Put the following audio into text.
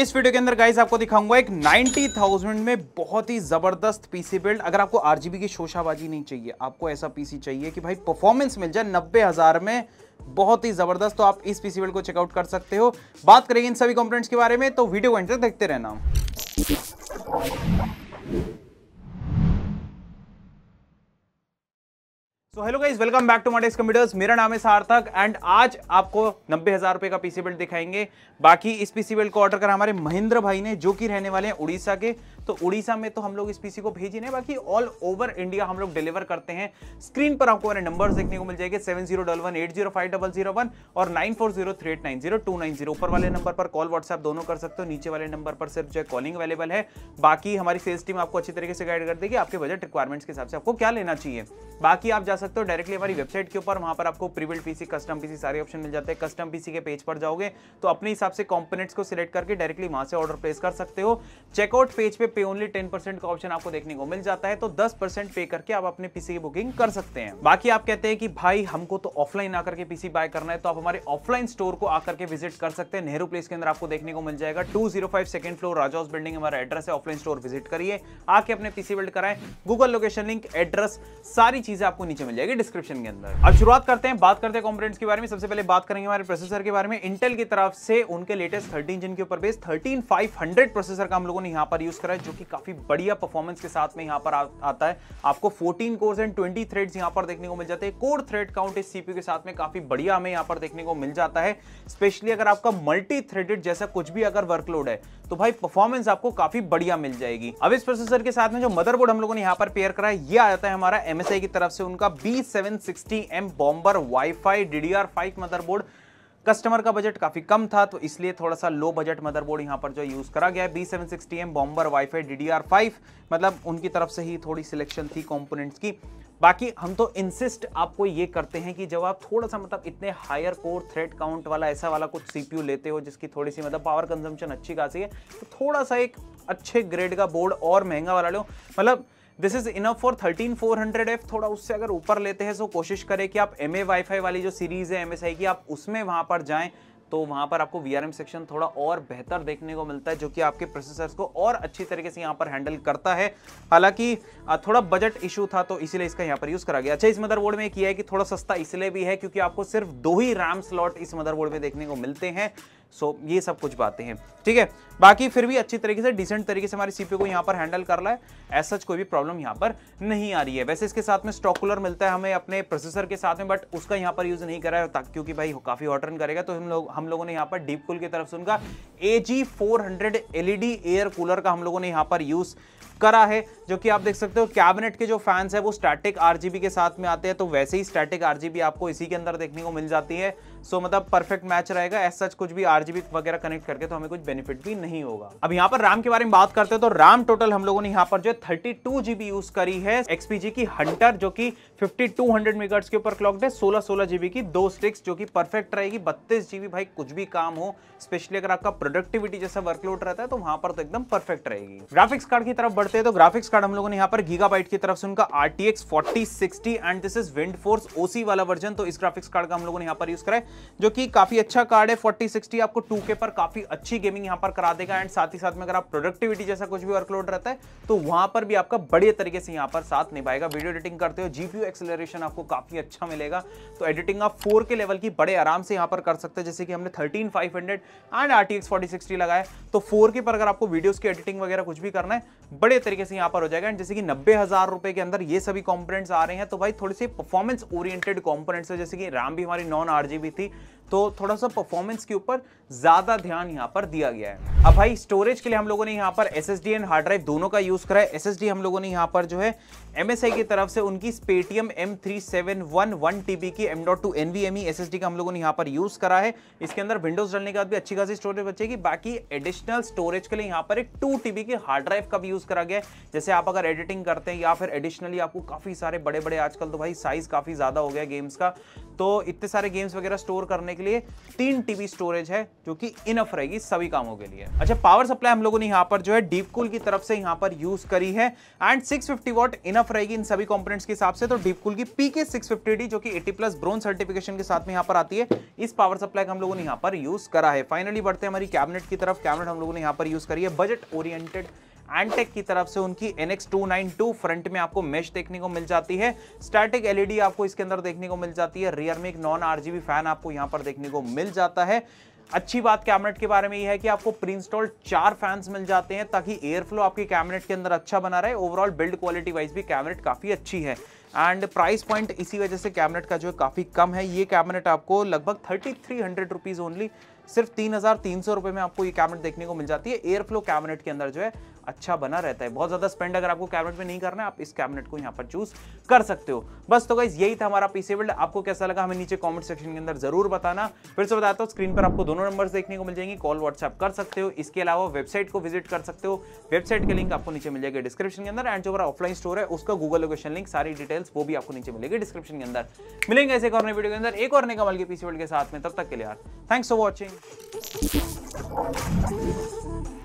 इस वीडियो के अंदर गाइस आपको दिखाऊंगा एक 90,000 में बहुत ही ज़बरदस्त पीसी बिल्ड अगर आपको आरजीबी की शोशाबाजी नहीं चाहिए आपको ऐसा पीसी चाहिए कि भाई परफॉर्मेंस मिल जाए नब्बे हज़ार में बहुत ही ज़बरदस्त तो आप इस पीसी बिल्ड को चेकआउट कर सकते हो बात करेंगे इन सभी कंपोनेंट्स के बारे में तो वीडियो को एंड देखते रहना hello guys welcome back to माडेस कंप्यूटर्स मेरा नाम है सार्थक एंड आज आपको नब्बे हज़ार रुपये का पीसी बेल्ट दिखाएंगे बाकी इस पीसी बेल्ट को ऑर्डर करा हमारे महेंद्र भाई ने जो कि रहने वाले हैं उड़ीसा के तो उड़ीसा में तो हम लोग इस पीसी को भेज ही नहीं बाकी ऑल ओवर इंडिया हम लोग डिलीवर करते हैं स्क्रीन पर आपको नंबर देखने को मिल जाएंगे seven zero double one eight zero five double zero one और nine four zero three eight nine zero two nine zero ऊपर वाले नंबर पर कॉल व्हाट्सएप दोनों कर सकते हो नीचे वाले नंबर पर सिर्फ जो है कॉलिंग अवेलेबल है बाकी हमारी सेल्स टीम आपको अच्छी तरीके से गाइड कर देगी आपके बजट रिक्वायरमेंट्स के हिसाब से आपको क्या लेना चाहिए बाकी आप जा सकते हो डायरेक्टली हमारी वेबसाइट के ऊपर वहां पर आपको प्रीबिल्ड पीसी कस्टम पीसी सारे ऑप्शन मिल जाते हैं कस्टम पीसी के पेज पर जाओगे तो अपने हिसाब से कॉम्पोनेट्स को सिलेक्ट करके डायरेक्टली वहां से ऑर्डर प्लेस कर सकते हो चेकआउट पेज पे पे ओनली टेन परसेंट का ऑप्शन आपको देखने को मिल जाता है तो दस परसेंट पे करके आप अपने पीसी की बुकिंग कर सकते हैं बाकी आप कहते हैं कि भाई हमको तो ऑफलाइन आकर के पीसी बाय करना है तो आप हमारे ऑफलाइन स्टोर को आकर के विजिट कर सकते हैं नेहरू प्लेस के अंदर आपको देखने को मिल जाएगा two zero five second floor राजौस बिल्डिंग हमारा एड्रेस है ऑफलाइन स्टोर विजिट करिए आके अपने पीसी बिल्ड कराए गूगल लोकेशन लिंक एड्रेस सारी चीजें आपको नीचे मिल जाएगी डिस्क्रिप्शन के अंदर अब शुरुआत करते हैं बात करते हैं कॉम्पोनेंट्स के बारे में सबसे पहले बात करेंगे हमारे प्रोसेसर के बारे में इंटेल की तरफ से उनके लेटेस्ट थर्टीन जिन के ऊपर base thirteen five hundred processor का हम लोगों ने यहाँ पर यूज करा जो कि काफ़ी बढ़िया परफॉर्मेंस के साथ में यहाँ पर आ, आता है आपको 14 कोर्स एंड 20 थ्रेड्स यहाँ पर देखने को मिल जाते हैं कोर थ्रेड काउंट इस सीपीयू के साथ में काफ़ी बढ़िया हमें यहाँ पर देखने को मिल जाता है स्पेशली अगर आपका मल्टी थ्रेडेड जैसा कुछ भी अगर वर्कलोड है तो भाई परफॉर्मेंस आपको काफ़ी बढ़िया मिल जाएगी अब इस प्रोसेसर के साथ में जो मदरबोर्ड हम लोगों ने यहाँ पर पेयर करा है ये आ जाता है हमारा एमएसआई की तरफ से उनका B seven sixty M bomber Y WiFi D motherboard customer का बजट काफ़ी कम था तो इसलिए थोड़ा सा लो बजट मदरबोर्ड यहाँ पर जो यूज़ करा गया है B seven sixty M bomber WiFi D D R five मतलब उनकी तरफ से ही थोड़ी सिलेक्शन थी कॉम्पोनेंट्स की बाकी हम तो इंसिस्ट आपको ये करते हैं कि जब आप थोड़ा सा मतलब इतने हायर कोर थ्रेड काउंट वाला ऐसा वाला कुछ सीपीयू लेते हो जिसकी थोड़ी सी मतलब पावर कंजम्पशन अच्छी खासी है तो थोड़ा सा एक अच्छे ग्रेड का बोर्ड और महंगा वाला लो मतलब this is enough for thirteen four hundred F थोड़ा उससे अगर ऊपर लेते हैं तो कोशिश करें कि आप एम ए वाईफाई वाली जो सीरीज है एम एस आई की आप उसमें वहां पर जाएं तो वहां पर आपको वी सेक्शन थोड़ा और बेहतर देखने को मिलता है जो कि आपके प्रोसेसर्स को और अच्छी तरीके से यहाँ पर हैंडल करता है हालांकि थोड़ा बजट इशू था तो इसीलिए इसका यहाँ पर यूज़ करा गया अच्छा इस मदरबोर्ड में किया है कि थोड़ा सस्ता इसलिए भी है क्योंकि आपको सिर्फ दो ही रैम स्लॉट इस मदरबोर्ड में देखने को मिलते हैं सो ये सब कुछ बातें हैं ठीक है बाकी फिर भी अच्छी तरीके से डिसेंट तरीके से हमारी सीपीयू को यहाँ पर हैंडल कर रहा है एज सच कोई भी प्रॉब्लम यहाँ पर नहीं आ रही है वैसे इसके साथ में स्टॉक कूलर मिलता है हमें अपने प्रोसेसर के साथ में बट उसका यहाँ पर यूज़ नहीं करा है क्योंकि भाई काफ़ी ऑटरन करेगा तो हम लोग हम लोगों ने यहाँ पर डीप कूल की तरफ से उनका A G four hundred LED air cooler का हम लोगों ने यहाँ पर यूज़ करा है जो कि आप देख सकते हो कैबिनेट के जो फैंस है वो स्टैटिक आरजीबी के साथ में आते हैं तो वैसे ही स्टैटिक आरजीबी आपको इसी के अंदर देखने को मिल जाती है सो so, मतलब परफेक्ट मैच रहेगा एस सच कुछ भी आर वगैरह कनेक्ट करके तो हमें कुछ बेनिफिट भी नहीं होगा अब यहाँ पर राम के बारे में बात करते हैं तो राम टोटल हम लोगों ने यहाँ पर जो थर्टी टू जीबी यूज करी है एक्सपीजी की हंटर जो कि फिफ्टी टू हंड्रेड मीटर्स के ऊपर क्लॉक है सोलह सोलह जीबी की दो स्टिक्स जो की परफेक्ट रहेगी बत्तीस जीबी भाई कुछ भी काम हो स्पेशली अगर आपका प्रोडक्टिविटी जैसा वर्कलोड रहता है तो वहां पर तो एकदम परफेक्ट रहेगी ग्राफिक्स कार्ड की तरफ बढ़ते हैं तो ग्राफिक्स कार्ड हम लोगों ने यहाँ पर गीगाबाइट की तरफ से उनका RTX forty sixty and this is wind force OC वाला वर्जन तो इस ग्राफिक्स कार्ड का हम लोगों ने यहाँ पर यूज कराए जो कि काफ़ी अच्छा कार्ड है फोर्टी सिक्सटी आपको 2K पर काफ़ी अच्छी गेमिंग यहाँ पर करा देगा एंड साथ ही साथ में अगर आप प्रोडक्टिविटी जैसा कुछ भी वर्कलोड रहता है तो वहां पर भी आपका बढ़िया तरीके से यहाँ पर साथ निभाएगा वीडियो एडिटिंग करते हो जीपीयू एक्सेलरेशन आपको काफ़ी अच्छा मिलेगा तो एडिटिंग आप फोर के लेवल की बड़े आराम से यहाँ पर कर सकते हैं जैसे कि हमने thirteen five hundred and R T X forty sixty लगाया तो फोर के पर अगर आपको वीडियोज़ की एडिटिंग वगैरह कुछ भी करना है बड़े तरीके से यहाँ पर हो जाएगा एंड जैसे कि नब्बे हज़ार रुपये के अंदर ये सभी कॉम्पोनेंट्स आ रहे हैं तो भाई थोड़े से परफॉर्मेंस ओरिएंटेड कॉम्पोनेंट्स है जैसे कि रैम भी हमारी नॉन आर थी City तो थोड़ा सा परफॉर्मेंस के ऊपर ज़्यादा ध्यान यहाँ पर दिया गया है अब भाई स्टोरेज के लिए हम लोगों ने यहाँ पर एस एंड हार्ड ड्राइव दोनों का यूज़ करा है एस हम लोगों ने यहाँ पर जो है एम की तरफ से उनकी Paytm M three seven one one TB की M dot two N V M E S का हम लोगों ने यहाँ पर यूज़ करा है इसके अंदर विंडोज डालने के बाद भी अच्छी खासी स्टोरेज बचेगी बाकी एडिशनल स्टोरेज के लिए यहाँ पर एक टू टीबी की हार्ड ड्राइव का भी यूज़ करा गया है जैसे आप अगर एडिटिंग करते हैं या फिर एडिशनली आपको काफ़ी सारे बड़े बड़े आजकल तो भाई साइज़ काफ़ी ज़्यादा हो गया गेम्स का तो इतने सारे गेम्स वगैरह स्टोर करने के के लिए तीन टीबी स्टोरेज है जो कि इनफ रहेगी सभी कामों के लिए अच्छा पावर सप्लाई हम लोगों ने यहाँ पर जो है डीप कूल की तरफ से यहाँ पर यूज करी है एंड 650 फिफ्टी वॉट इनफ रहेगी इन सभी कंपोनेंट्स के हिसाब से तो डीप कूल की पीके 650D जो कि 80 प्लस ब्रोन सर्टिफिकेशन के साथ में यहाँ पर आती है इस पावर सप्लाई का हम लोगों ने यहाँ पर यूज करा है फाइनली बढ़ते हैं हमारी कैबिनेट की तरफ कैबिनेट हम लोगों ने यहाँ पर यूज करी है बजट ओरिएंटेड एंटेक की तरफ से उनकी NX292 फ्रंट में आपको मेश देखने को मिल जाती है स्टैटिक एलईडी e आपको इसके अंदर देखने को मिल जाती है रियर में एक नॉन आरजीबी फैन आपको यहाँ पर देखने को मिल जाता है अच्छी बात कैबिनेट के बारे में यह है कि आपको प्री इंस्टॉल चार फैंस मिल जाते हैं ताकि एयर फ्लो आपके कैबिनेट के अंदर अच्छा बना रहे ओवरऑल बिल्ड क्वालिटी वाइज भी कैबिनेट काफ़ी अच्छी है एंड प्राइस पॉइंट इसी वजह से कैबिनेट का जो है काफ़ी कम है ये कैबिनेट आपको लगभग thirty three hundred rupees only सिर्फ तीन हज़ार तीन सौ रुपए में आपको ये कैबिनेट देखने को मिल जाती है एयर फ्लो कैबिनेट के अंदर जो है अच्छा बना रहता है बहुत ज़्यादा स्पेंड अगर आपको कैबिनेट में नहीं करना है आप इस कैबिनेट को यहाँ पर चूज कर सकते हो बस तो गाइज यही था हमारा पीसी बिल्ड आपको कैसा लगा हमें नीचे कॉमेंट सेक्शन के अंदर जरूर बताना फिर से बताता हूँ स्क्रीन पर आपको दोनों नंबर देखने को मिल जाएंगे कॉल व्हाट्सअप कर सकते हो इसके अलावा वेबसाइट को विजिट कर सकते हो वेबसाइट के लिंक आपको नीचे मिल जाएगा डिस्क्रिप्शन के अंदर एंड जो हमारा ऑफलाइन स्टोर है उसका गूगल लोकेशन लिंक सारी डिटेल्स वो भी आपको नीचे मिलेगी डिस्क्रिप्शन के अंदर मिलेंगे ऐसे और वीडियो के अंदर एक और निकमल के पीसी बिल्ड के साथ में तब तक के लिए यार थैंक्स फॉर वॉचिंग